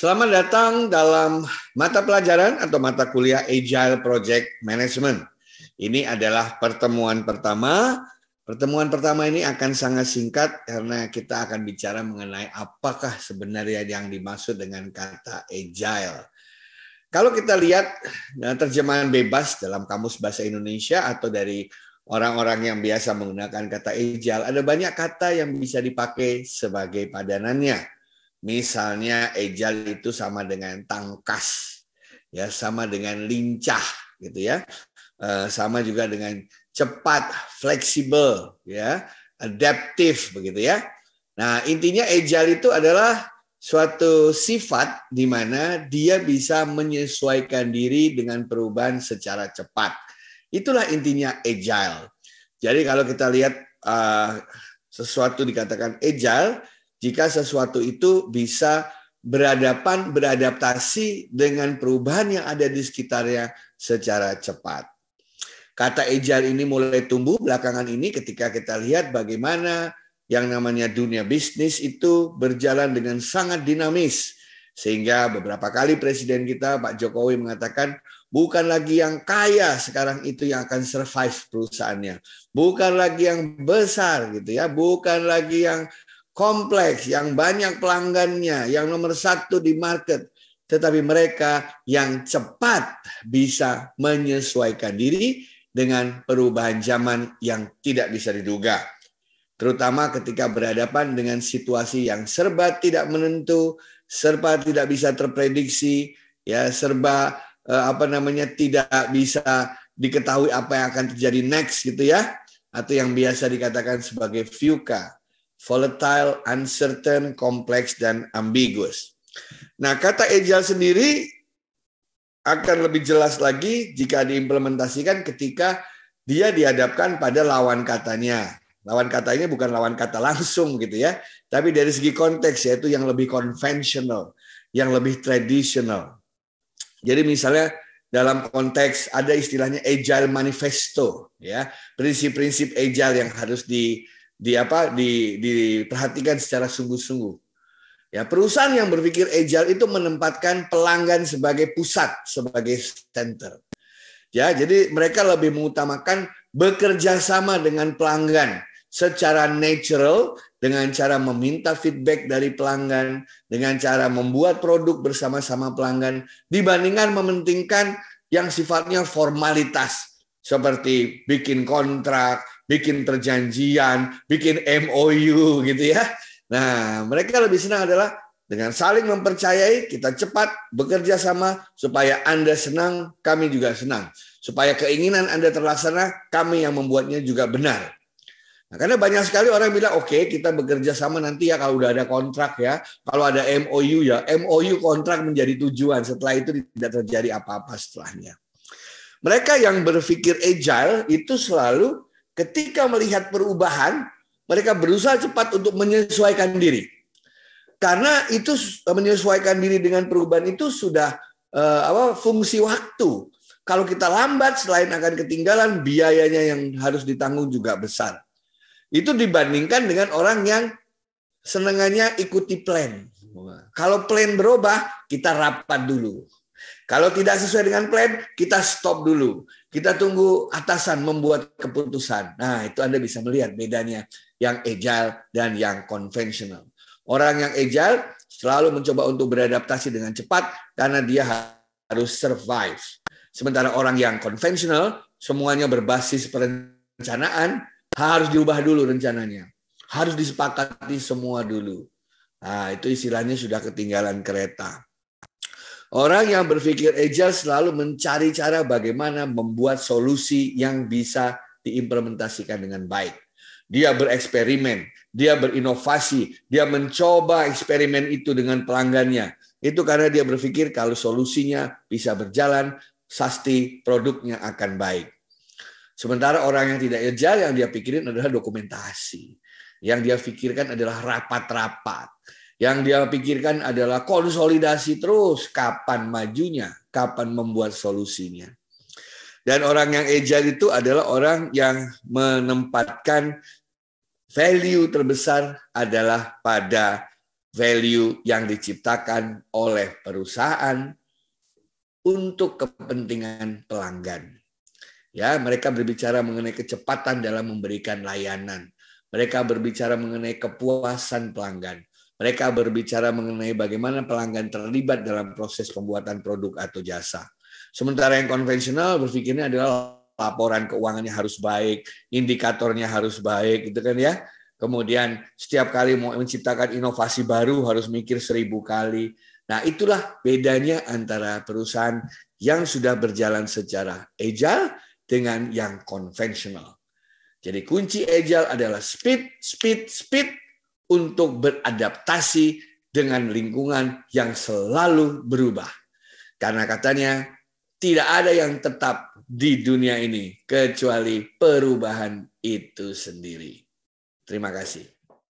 Selamat datang dalam mata pelajaran atau mata kuliah Agile Project Management. Ini adalah pertemuan pertama. Pertemuan pertama ini akan sangat singkat karena kita akan bicara mengenai apakah sebenarnya yang dimaksud dengan kata agile. Kalau kita lihat nah, terjemahan bebas dalam kamus bahasa Indonesia atau dari orang-orang yang biasa menggunakan kata agile, ada banyak kata yang bisa dipakai sebagai padanannya Misalnya ejal itu sama dengan tangkas, ya sama dengan lincah, gitu ya. E, sama juga dengan cepat, fleksibel, ya, adaptif, begitu ya. Nah intinya ejal itu adalah suatu sifat di mana dia bisa menyesuaikan diri dengan perubahan secara cepat. Itulah intinya agile. Jadi kalau kita lihat uh, sesuatu dikatakan agile, jika sesuatu itu bisa berhadapan beradaptasi dengan perubahan yang ada di sekitarnya secara cepat. Kata ejar ini mulai tumbuh belakangan ini ketika kita lihat bagaimana yang namanya dunia bisnis itu berjalan dengan sangat dinamis. Sehingga beberapa kali presiden kita Pak Jokowi mengatakan bukan lagi yang kaya sekarang itu yang akan survive perusahaannya. Bukan lagi yang besar gitu ya, bukan lagi yang kompleks, yang banyak pelanggannya, yang nomor satu di market. Tetapi mereka yang cepat bisa menyesuaikan diri dengan perubahan zaman yang tidak bisa diduga. Terutama ketika berhadapan dengan situasi yang serba tidak menentu, serba tidak bisa terprediksi, ya serba eh, apa namanya tidak bisa diketahui apa yang akan terjadi next gitu ya, atau yang biasa dikatakan sebagai VUCA volatile, uncertain, kompleks, dan ambiguous. Nah, kata agile sendiri akan lebih jelas lagi jika diimplementasikan ketika dia dihadapkan pada lawan katanya. Lawan katanya bukan lawan kata langsung gitu ya, tapi dari segi konteks yaitu yang lebih konvensional, yang lebih tradisional. Jadi misalnya dalam konteks ada istilahnya agile manifesto ya, prinsip-prinsip agile yang harus di di apa di diperhatikan secara sungguh-sungguh. Ya, perusahaan yang berpikir agile itu menempatkan pelanggan sebagai pusat, sebagai center. Ya, jadi mereka lebih mengutamakan bekerja sama dengan pelanggan secara natural dengan cara meminta feedback dari pelanggan, dengan cara membuat produk bersama-sama pelanggan dibandingkan mementingkan yang sifatnya formalitas seperti bikin kontrak, bikin perjanjian, bikin MOU gitu ya. Nah, mereka lebih senang adalah dengan saling mempercayai, kita cepat bekerja sama supaya Anda senang, kami juga senang. Supaya keinginan Anda terlaksana, kami yang membuatnya juga benar. Nah, karena banyak sekali orang bilang, oke okay, kita bekerja sama nanti ya kalau udah ada kontrak ya, kalau ada MOU ya, MOU kontrak menjadi tujuan, setelah itu tidak terjadi apa-apa setelahnya. Mereka yang berpikir agile itu selalu Ketika melihat perubahan, mereka berusaha cepat untuk menyesuaikan diri. Karena itu eh, menyesuaikan diri dengan perubahan itu sudah uh, apa fungsi waktu. Kalau kita lambat selain akan ketinggalan, biayanya yang harus ditanggung juga besar. Itu dibandingkan dengan orang yang senengannya ikuti plan. Kalau plan berubah, kita rapat dulu. Kalau tidak sesuai dengan plan, kita stop dulu. Kita tunggu atasan membuat keputusan. Nah, itu Anda bisa melihat bedanya yang agile dan yang konvensional. Orang yang agile selalu mencoba untuk beradaptasi dengan cepat karena dia harus survive. Sementara orang yang konvensional semuanya berbasis perencanaan harus diubah dulu rencananya. Harus disepakati semua dulu. Nah, itu istilahnya sudah ketinggalan kereta. Orang yang berpikir agile selalu mencari cara bagaimana membuat solusi yang bisa diimplementasikan dengan baik. Dia bereksperimen, dia berinovasi, dia mencoba eksperimen itu dengan pelanggannya. Itu karena dia berpikir kalau solusinya bisa berjalan, pasti produknya akan baik. Sementara orang yang tidak agile yang dia pikirin adalah dokumentasi. Yang dia pikirkan adalah rapat-rapat yang dia pikirkan adalah konsolidasi terus, kapan majunya, kapan membuat solusinya. Dan orang yang ejar itu adalah orang yang menempatkan value terbesar adalah pada value yang diciptakan oleh perusahaan untuk kepentingan pelanggan. Ya, mereka berbicara mengenai kecepatan dalam memberikan layanan. Mereka berbicara mengenai kepuasan pelanggan. Mereka berbicara mengenai bagaimana pelanggan terlibat dalam proses pembuatan produk atau jasa. Sementara yang konvensional berpikirnya adalah laporan keuangannya harus baik, indikatornya harus baik, gitu kan ya. Kemudian setiap kali mau menciptakan inovasi baru harus mikir seribu kali. Nah itulah bedanya antara perusahaan yang sudah berjalan secara agile dengan yang konvensional. Jadi kunci agile adalah speed, speed, speed, untuk beradaptasi dengan lingkungan yang selalu berubah. Karena katanya tidak ada yang tetap di dunia ini kecuali perubahan itu sendiri. Terima kasih.